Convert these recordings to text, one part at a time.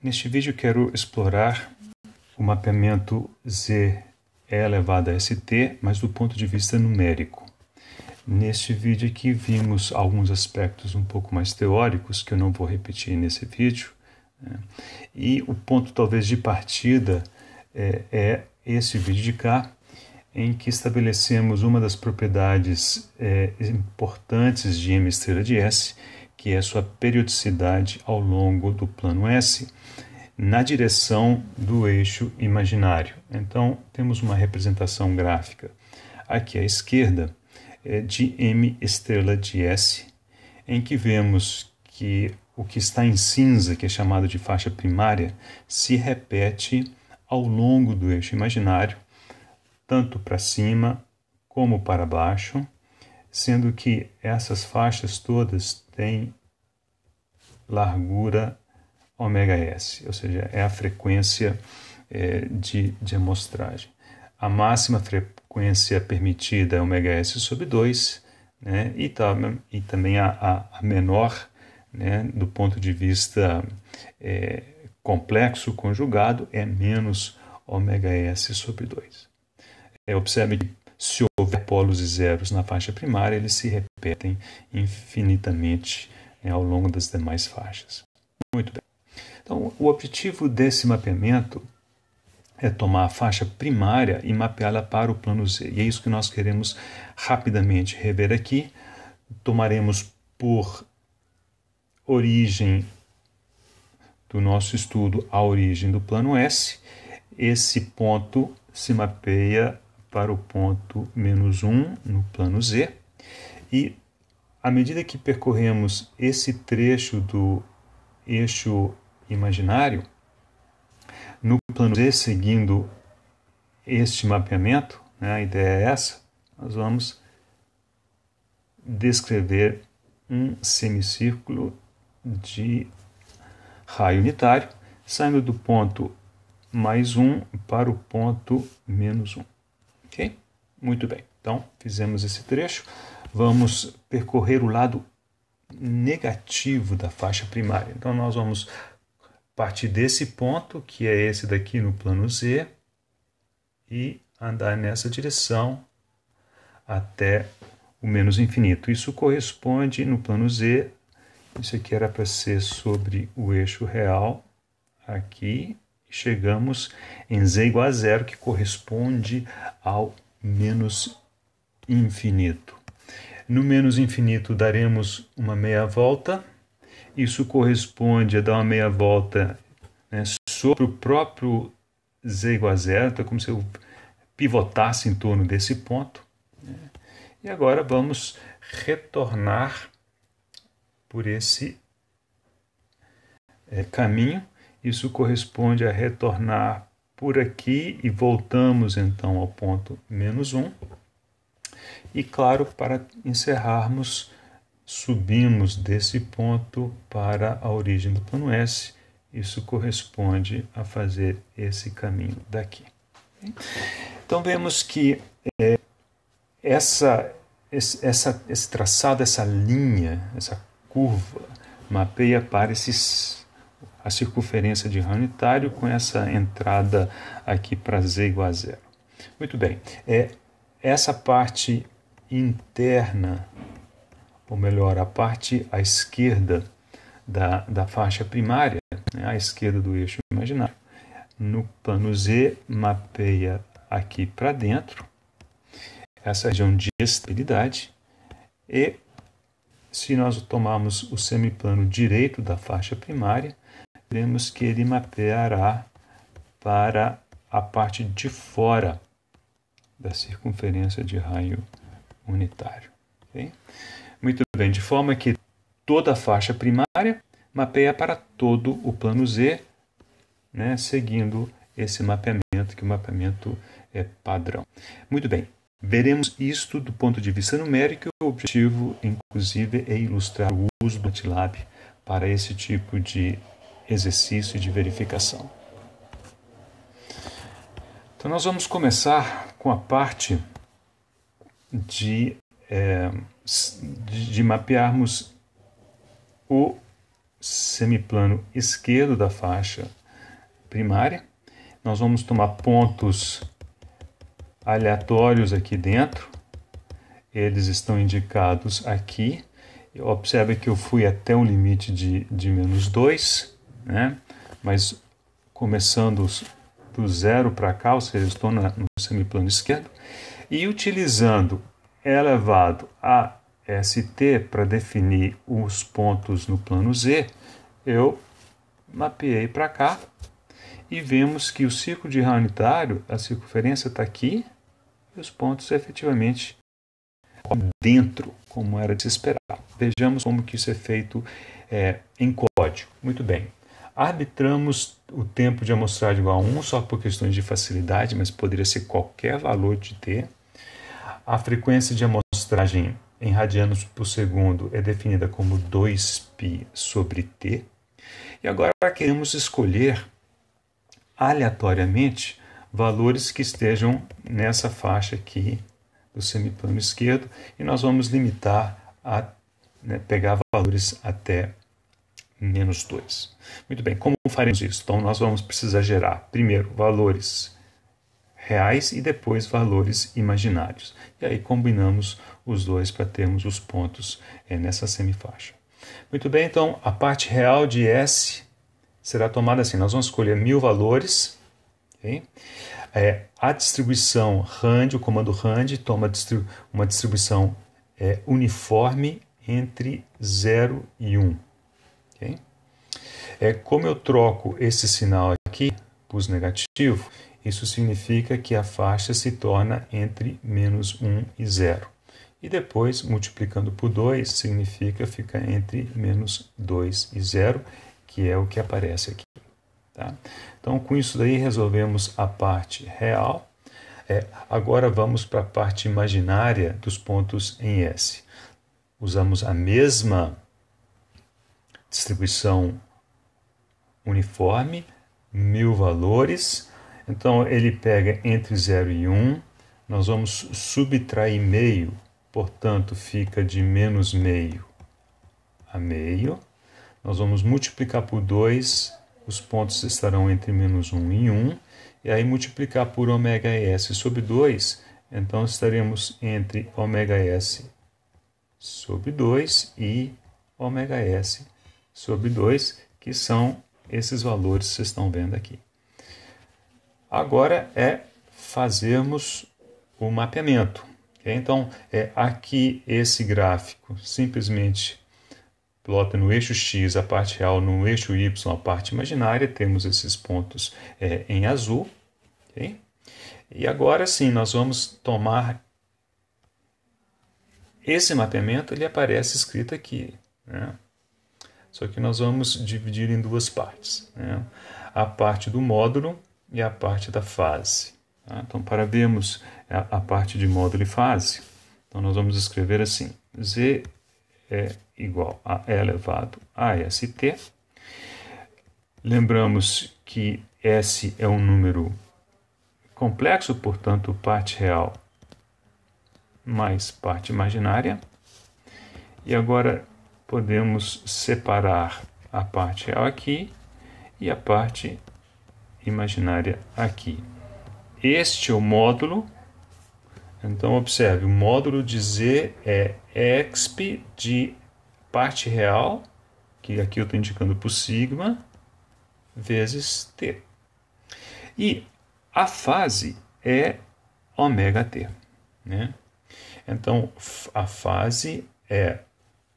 Neste vídeo quero explorar o mapeamento Z elevado a ST, mas do ponto de vista numérico. Neste vídeo aqui vimos alguns aspectos um pouco mais teóricos, que eu não vou repetir nesse vídeo, né? e o ponto talvez de partida é, é, esse vídeo de cá, em que estabelecemos uma das propriedades é, importantes de M de S, que é sua periodicidade ao longo do plano S, na direção do eixo imaginário. Então, temos uma representação gráfica aqui à esquerda é, de M estrela de S, em que vemos que o que está em cinza, que é chamado de faixa primária, se repete ao longo do eixo imaginário, tanto para cima como para baixo, sendo que essas faixas todas tem largura ômega S, ou seja, é a frequência é, de, de amostragem. A máxima frequência permitida é ômega S sobre 2, né, e, tá, e também a, a, menor, né, do ponto de vista é, complexo conjugado, é menos ômega S sobre 2. É, observe que se houver polos e zeros na faixa primária, eles se repetem infinitamente né, ao longo das demais faixas. Muito bem. Então, o objetivo desse mapeamento é tomar a faixa primária e mapeá-la para o plano Z. E é isso que nós queremos rapidamente rever aqui. Tomaremos por origem do nosso estudo a origem do plano S. Esse ponto se mapeia para o ponto menos 1 no plano Z. E à medida que percorremos esse trecho do eixo imaginário, no plano Z, seguindo este mapeamento, né, a ideia é essa, nós vamos descrever um semicírculo de raio unitário, saindo do ponto mais 1 um para o ponto menos 1. Um. Ok? Muito bem. Então, fizemos esse trecho. Vamos percorrer o lado negativo da faixa primária. Então, nós vamos partir desse ponto, que é esse daqui no plano Z, e andar nessa direção até o menos infinito. Isso corresponde no plano Z, isso aqui era para ser sobre o eixo real, aqui, chegamos em z igual a zero, que corresponde ao menos infinito. No menos infinito daremos uma meia volta. Isso corresponde a dar uma meia volta né, sobre o próprio z igual a zero, então é como se eu pivotasse em torno desse ponto. Né? E agora vamos retornar por esse é, caminho isso corresponde a retornar por aqui e voltamos então ao ponto menos 1. E claro, para encerrarmos, subimos desse ponto para a origem do plano S. Isso corresponde a fazer esse caminho daqui. Então vemos que é, essa, esse, essa, esse traçado, essa linha, essa curva, mapeia para esses a circunferência de rano com essa entrada aqui para z igual a zero. Muito bem, é, essa parte interna, ou melhor, a parte à esquerda da, da faixa primária, né, à esquerda do eixo imaginário, no plano Z, mapeia aqui para dentro, essa região de estabilidade, e se nós tomarmos o semiplano direito da faixa primária, veremos que ele mapeará para a parte de fora da circunferência de raio unitário. Okay? Muito bem, de forma que toda a faixa primária mapeia para todo o plano Z, né, seguindo esse mapeamento, que o mapeamento é padrão. Muito bem, veremos isto do ponto de vista numérico, o objetivo, inclusive, é ilustrar o uso do MATLAB para esse tipo de exercício de verificação. Então, nós vamos começar com a parte de, é, de mapearmos o semiplano esquerdo da faixa primária. Nós vamos tomar pontos aleatórios aqui dentro. Eles estão indicados aqui. Observe que eu fui até um limite de, de menos 2 né? Mas começando do zero para cá, ou seja, estou na, no semiplano esquerdo, e utilizando é elevado a ST para definir os pontos no plano Z, eu mapeei para cá e vemos que o círculo de raio unitário, a circunferência está aqui e os pontos efetivamente dentro, como era de se esperar. Vejamos como que isso é feito é, em código. Muito bem. Arbitramos o tempo de amostragem igual a 1 só por questões de facilidade, mas poderia ser qualquer valor de t. A frequência de amostragem em radianos por segundo é definida como 2π sobre t. E agora queremos escolher aleatoriamente valores que estejam nessa faixa aqui do semiplano esquerdo e nós vamos limitar a né, pegar valores até menos 2. Muito bem, como faremos isso? Então, nós vamos precisar gerar, primeiro, valores reais e depois valores imaginários. E aí combinamos os dois para termos os pontos é, nessa semifaixa. Muito bem, então, a parte real de S será tomada assim. Nós vamos escolher mil valores. Okay? É, a distribuição RAND, o comando RAND, toma uma distribuição é, uniforme entre 0 e 1. Um. É como eu troco esse sinal aqui por negativo, isso significa que a faixa se torna entre menos 1 e 0. E depois, multiplicando por 2, significa fica entre menos 2 e 0, que é o que aparece aqui. Tá? Então, com isso daí, resolvemos a parte real. É, agora vamos para a parte imaginária dos pontos em S. Usamos a mesma distribuição uniforme, mil valores. Então ele pega entre 0 e 1, um, nós vamos subtrair meio, portanto fica de menos meio a meio. Nós vamos multiplicar por 2, os pontos estarão entre menos 1 um e 1, um, e aí multiplicar por ômega s sobre 2, então estaremos entre ômega s sobre 2 e ômega s sobre 2, que são esses valores que vocês estão vendo aqui. Agora é fazermos o mapeamento. Okay? Então, é aqui esse gráfico simplesmente plota no eixo X a parte real, no eixo Y a parte imaginária, temos esses pontos é, em azul. Okay? E agora sim, nós vamos tomar esse mapeamento, ele aparece escrito aqui. Né? Só que nós vamos dividir em duas partes, né? a parte do módulo e a parte da fase. Tá? Então, para vermos a, a, parte de módulo e fase, então nós vamos escrever assim, Z é igual a E elevado a ST. Lembramos que S é um número complexo, portanto, parte real mais parte imaginária. E agora podemos separar a parte real aqui e a parte imaginária aqui. Este é o módulo. Então, observe, o módulo de Z é exp de parte real, que aqui eu estou indicando por sigma, vezes T. E a fase é ωt. T. Né? Então, a fase é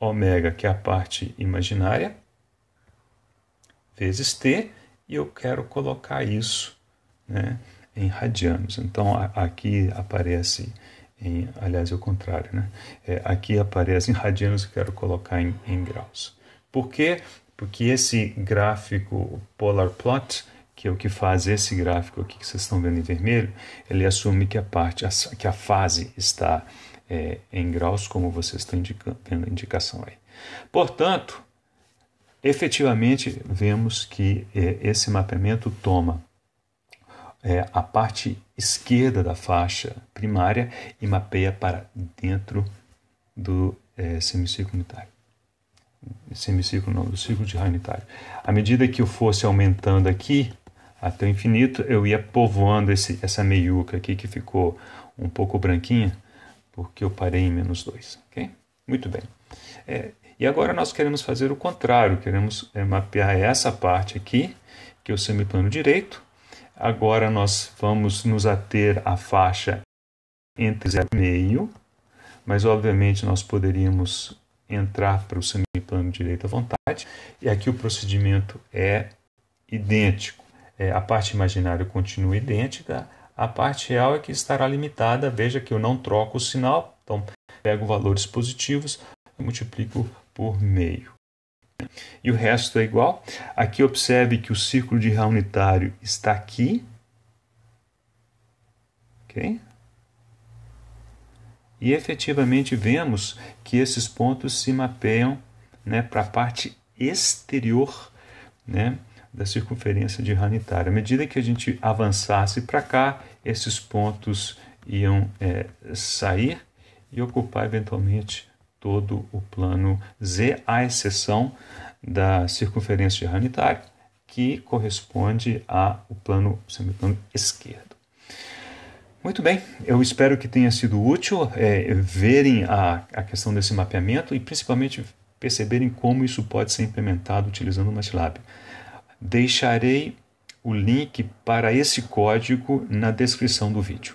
ômega, que é a parte imaginária, vezes t, e eu quero colocar isso né, em radianos. Então, a, aqui aparece, em, aliás, é o contrário, né? É, aqui aparece em radianos, eu quero colocar em, em graus. Por quê? Porque esse gráfico polar plot, que é o que faz esse gráfico aqui que vocês estão vendo em vermelho, ele assume que a parte, que a fase está é, em graus, como vocês estão indicando, a indicação aí. Portanto, efetivamente vemos que é, esse mapeamento toma é, a parte esquerda da faixa primária e mapeia para dentro do é, semicírculo unitário. Semicírculo não, do círculo de raio unitário. À medida que eu fosse aumentando aqui até o infinito, eu ia povoando esse, essa meiuca aqui que ficou um pouco branquinha, porque eu parei em menos 2. Okay? Muito bem. É, e agora nós queremos fazer o contrário, queremos é, mapear essa parte aqui, que é o semiplano direito. Agora nós vamos nos ater à faixa entre 0 e meio, mas obviamente nós poderíamos entrar para o semiplano direito à vontade. E aqui o procedimento é idêntico. É, a parte imaginária continua idêntica, a parte real é que estará limitada. Veja que eu não troco o sinal, então pego valores positivos e multiplico por meio. E o resto é igual. Aqui observe que o círculo de real unitário está aqui. Ok? E efetivamente vemos que esses pontos se mapeiam né, para a parte exterior né, da circunferência de ranitária. À medida que a gente avançasse para cá, esses pontos iam é, sair e ocupar eventualmente todo o plano Z, à exceção da circunferência de ranitária, que corresponde ao plano semiplano esquerdo. Muito bem, eu espero que tenha sido útil é, verem a, a questão desse mapeamento e principalmente perceberem como isso pode ser implementado utilizando o MATLAB. Deixarei o link para esse código na descrição do vídeo.